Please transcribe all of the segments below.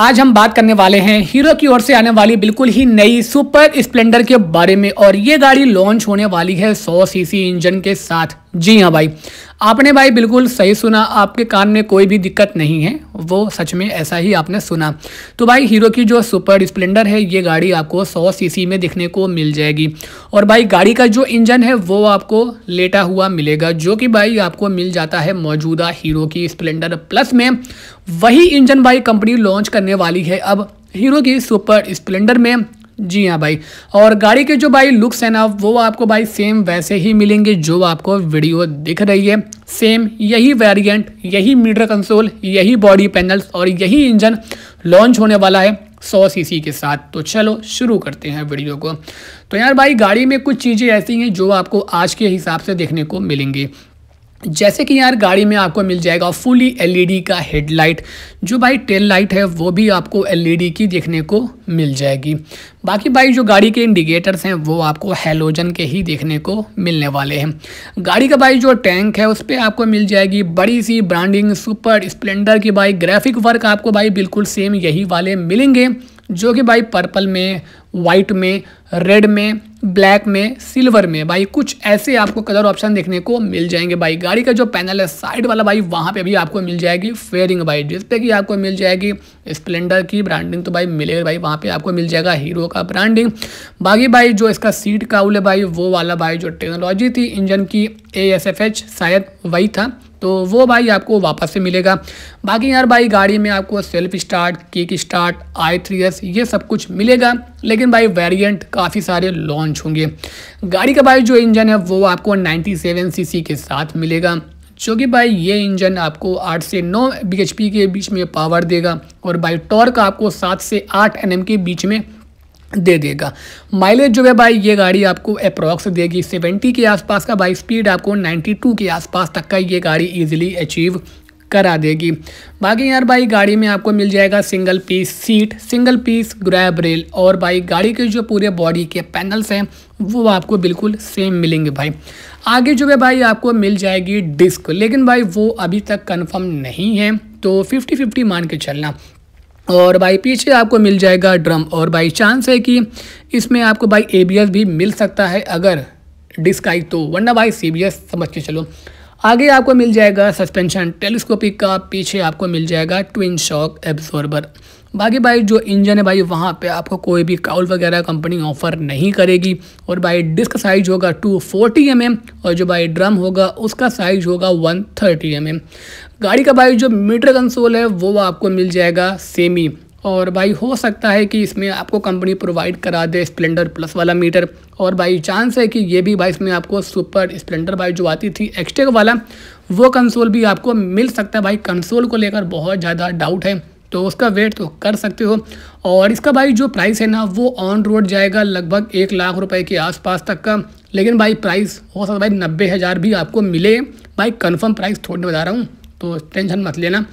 आज हम बात करने वाले हैं हीरो की ओर से आने वाली बिल्कुल ही नई सुपर स्प्लेंडर के बारे में और ये गाड़ी लॉन्च होने वाली है 100 सीसी इंजन के साथ जी हाँ भाई आपने भाई बिल्कुल सही सुना आपके कान में कोई भी दिक्कत नहीं है वो सच में ऐसा ही आपने सुना तो भाई हीरो की जो सुपर स्प्लेंडर है ये गाड़ी आपको 100 सीसी में देखने को मिल जाएगी और भाई गाड़ी का जो इंजन है वो आपको लेटा हुआ मिलेगा जो कि भाई आपको मिल जाता है मौजूदा हीरो की स्प्लेंडर प्लस में वही इंजन भाई कंपनी लॉन्च करने वाली है अब हीरो की सुपर स्प्लेंडर में जी हाँ भाई और गाड़ी के जो भाई लुक्स है ना वो आपको भाई सेम वैसे ही मिलेंगे जो आपको वीडियो दिख रही है सेम यही वेरिएंट यही मीटर कंसोल यही बॉडी पैनल्स और यही इंजन लॉन्च होने वाला है 100 सीसी के साथ तो चलो शुरू करते हैं वीडियो को तो यार भाई गाड़ी में कुछ चीज़ें ऐसी हैं जो आपको आज के हिसाब से देखने को मिलेंगी जैसे कि यार गाड़ी में आपको मिल जाएगा फुली एलईडी का हेडलाइट जो भाई टेल लाइट है वो भी आपको एलईडी की देखने को मिल जाएगी बाकी भाई जो गाड़ी के इंडिकेटर्स हैं वो आपको हेलोजन के ही देखने को मिलने वाले हैं गाड़ी का भाई जो टैंक है उस पर आपको मिल जाएगी बड़ी सी ब्रांडिंग सुपर स्प्लेंडर की भाई ग्राफिक वर्क आपको भाई बिल्कुल सेम यही वाले मिलेंगे जो कि भाई पर्पल में वाइट में रेड में ब्लैक में सिल्वर में भाई कुछ ऐसे आपको कलर ऑप्शन देखने को मिल जाएंगे भाई गाड़ी का जो पैनल है साइड वाला भाई वहाँ पे भी आपको मिल जाएगी फेयरिंग भाई डिस्प्ले की आपको मिल जाएगी स्प्लेंडर की ब्रांडिंग तो भाई मिलेगा भाई वहाँ पे आपको मिल जाएगा हीरो का ब्रांडिंग बाकी भाई जो इसका सीट काउल है भाई वो वाला भाई जो टेक्नोलॉजी थी इंजन की ए शायद वही था तो वो भाई आपको वापस से मिलेगा बाकी यार भाई गाड़ी में आपको self start kick start I three S ये सब कुछ मिलेगा लेकिन भाई वेरिएंट काफ़ी सारे लॉन्च होंगे गाड़ी का भाई जो इंजन है वो आपको 97 सीसी के साथ मिलेगा जो कि भाई ये इंजन आपको 8 से 9 bhp के बीच में पावर देगा और भाई टॉर्क आपको सात से आठ एन के बीच में दे देगा माइलेज जो है भाई ये गाड़ी आपको अप्रॉक्स देगी 70 के आसपास का बाई स्पीड आपको 92 के आसपास तक का ये गाड़ी इजीली अचीव करा देगी बाकी यार भाई गाड़ी में आपको मिल जाएगा single piece seat single piece grab rail और भाई गाड़ी के जो पूरे बॉडी के पैनल्स हैं वो आपको बिल्कुल सेम मिलेंगे भाई आगे जो है भाई आपको मिल जाएगी डिस्क लेकिन भाई वो अभी तक कंफर्म नहीं है तो 50-50 मान के चलना और भाई पीछे आपको मिल जाएगा ड्रम और भाई चांस है कि इसमें आपको भाई ए भी मिल सकता है अगर डिस्काई तो वरना भाई सी समझ के चलो आगे आपको मिल जाएगा सस्पेंशन टेलीस्कोपिक का पीछे आपको मिल जाएगा ट्विन शॉक एब्जॉर्बर बाकी भाई जो इंजन है भाई वहाँ पे आपको कोई भी काउल वगैरह कंपनी ऑफर नहीं करेगी और भाई डिस्क साइज होगा 240 फोर्टी mm और जो भाई ड्रम होगा उसका साइज होगा 130 थर्टी mm गाड़ी का भाई जो मीटर कंसोल है वो आपको मिल जाएगा सेमी और भाई हो सकता है कि इसमें आपको कंपनी प्रोवाइड करा दे स्प्लेंडर प्लस वाला मीटर और भाई चांस है कि ये भी भाई इसमें आपको सुपर स्प्लेंडर भाई जो आती थी एक्सटेक वाला वो कंसोल भी आपको मिल सकता है भाई कंसोल को लेकर बहुत ज़्यादा डाउट है तो उसका वेट तो कर सकते हो और इसका भाई जो प्राइस है ना वो ऑन रोड जाएगा लगभग एक लाख रुपए के आसपास तक का लेकिन भाई प्राइस हो सकता है भाई नब्बे हज़ार भी आपको मिले भाई कंफर्म प्राइस थोड़ी बता रहा हूँ तो टेंशन मत लेना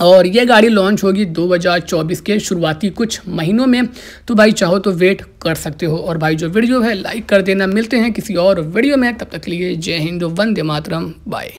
और ये गाड़ी लॉन्च होगी 2024 के शुरुआती कुछ महीनों में तो भाई चाहो तो वेट कर सकते हो और भाई जो वीडियो है लाइक कर देना मिलते हैं किसी और वीडियो में तब तक लिए जय हिंद वंदे मातरम बाय